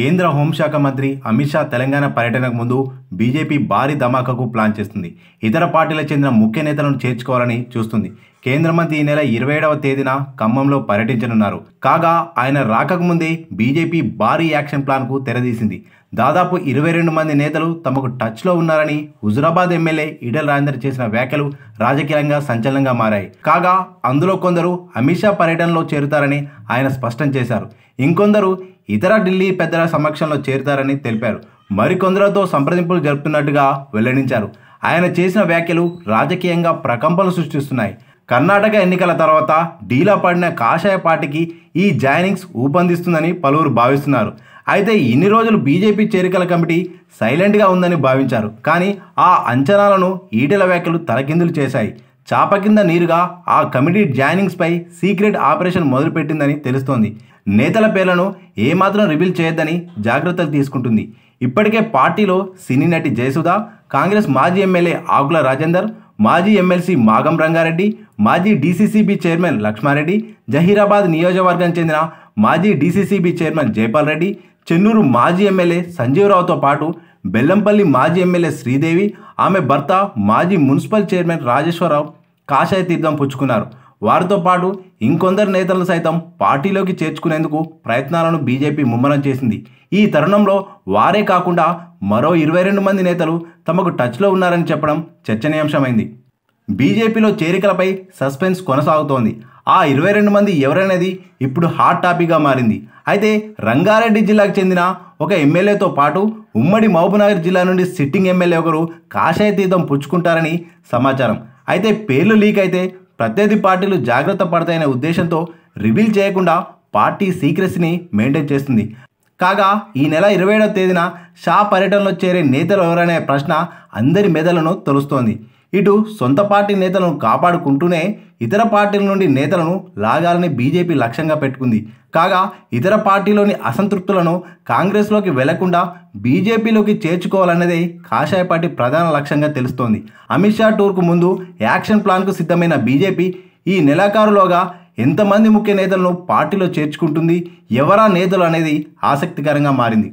కేంద్ర హోంశాఖ మంత్రి అమిత్ షా తెలంగాణ పర్యటనకు ముందు బీజేపీ భారీ ధమాకాకు ప్లాన్ చేస్తుంది ఇతర పార్టీలకు చెందిన ముఖ్య నేతలను చేర్చుకోవాలని చూస్తుంది కేంద్ర మంత్రి ఈ నెల ఇరవై ఏడవ తేదీన ఖమ్మంలో పర్యటించనున్నారు కాగా ఆయన ముందే బీజేపీ భారీ యాక్షన్ ప్లాన్కు తెరదీసింది దాదాపు ఇరవై రెండు మంది నేతలు తమకు టచ్లో ఉన్నారని హుజురాబాద్ ఎమ్మెల్యే ఈడల్ రాజేందర్ చేసిన వ్యాఖ్యలు రాజకీయంగా సంచలనంగా మారాయి కాగా అందులో కొందరు అమిత్ షా పర్యటనలో చేరుతారని ఆయన స్పష్టం చేశారు ఇంకొందరు ఇతర ఢిల్లీ పెద్దల సమక్షంలో చేరుతారని తెలిపారు మరికొందరితో సంప్రదింపులు జరుపుతున్నట్టుగా వెల్లడించారు ఆయన చేసిన వ్యాఖ్యలు రాజకీయంగా ప్రకంపలు సృష్టిస్తున్నాయి కర్ణాటక ఎన్నికల తర్వాత డీలా పడిన కాషాయ పార్టీకి ఈ జాయినింగ్స్ ఊపందిస్తుందని పలువురు భావిస్తున్నారు అయితే ఇన్ని రోజులు బీజేపీ చేరికల కమిటీ సైలెంట్గా ఉందని భావించారు కానీ ఆ అంచనాలను ఈటెల వ్యాఖ్యలు తలకిందులు చేశాయి చాప కింద నీరుగా ఆ కమిటీ జాయినింగ్స్పై సీక్రెట్ ఆపరేషన్ మొదలుపెట్టిందని తెలుస్తోంది నేతల పేర్లను ఏమాత్రం రివీల్ చేయొద్దని జాగ్రత్తలు తీసుకుంటుంది ఇప్పటికే పార్టీలో సినీ నటి జయసుధ కాంగ్రెస్ మాజీ ఎమ్మెల్యే ఆకుల రాజేందర్ మాజీ ఎమ్మెల్సీ మాగం రంగారెడ్డి మాజీ డీసీసీబీ చైర్మన్ లక్ష్మారెడ్డి జహీరాబాద్ నియోజకవర్గం చెందిన మాజీ డీసీసీబీ చైర్మన్ జైపాల్ రెడ్డి చెన్నూరు మాజీ ఎమ్మెల్యే సంజీవరావుతో పాటు బెల్లంపల్లి మాజీ ఎమ్మెల్యే శ్రీదేవి ఆమె భర్త మాజీ మున్సిపల్ చైర్మన్ రాజేశ్వరరావు కాషాయ తీర్థం పుచ్చుకున్నారు వారితో పాటు ఇంకొందరు నేతలను సైతం పార్టీలోకి చేర్చుకునేందుకు ప్రయత్నాలను బీజేపీ ముమ్మరం చేసింది ఈ తరుణంలో వారే కాకుండా మరో ఇరవై రెండు మంది నేతలు తమకు టచ్లో ఉన్నారని చెప్పడం చర్చనీయాంశమైంది బీజేపీలో చేరికలపై సస్పెన్స్ కొనసాగుతోంది ఆ ఇరవై రెండు మంది ఎవరనేది ఇప్పుడు హాట్ టాపిక్గా మారింది అయితే రంగారెడ్డి జిల్లాకు చెందిన ఒక ఎమ్మెల్యేతో పాటు ఉమ్మడి మహబూబ్నగర్ జిల్లా నుండి సిట్టింగ్ ఎమ్మెల్యే ఒకరు కాషాయ తీర్థం పుచ్చుకుంటారని సమాచారం అయితే పేర్లు లీక్ అయితే ప్రత్యర్థి పార్టీలు జాగ్రత్త పడతాయనే ఉద్దేశంతో రివీల్ చేయకుండా పార్టీ సీక్రెసీని మెయింటైన్ చేస్తుంది కాగా ఈ నెల ఇరవై ఏడవ తేదీన షా పర్యటనలో చేరే నేతలు ఎవరనే ప్రశ్న అందరి మెదలను తొలుస్తోంది ఇటు సొంత పార్టీ నేతలను కాపాడుకుంటూనే ఇతర పార్టీల నుండి నేతలను లాగాలని బీజేపీ లక్ష్యంగా పెట్టుకుంది కాగా ఇతర పార్టీలోని అసంతృప్తులను కాంగ్రెస్లోకి వెళ్లకుండా బీజేపీలోకి చేర్చుకోవాలన్నదే కాషాయ పార్టీ ప్రధాన లక్ష్యంగా తెలుస్తోంది అమిత్ షా టూర్కు ముందు యాక్షన్ ప్లాన్కు సిద్ధమైన బీజేపీ ఈ నెలాఖరులోగా ఎంతమంది ముఖ్య నేతలను పార్టీలో చేర్చుకుంటుంది ఎవరా నేతలు అనేది ఆసక్తికరంగా మారింది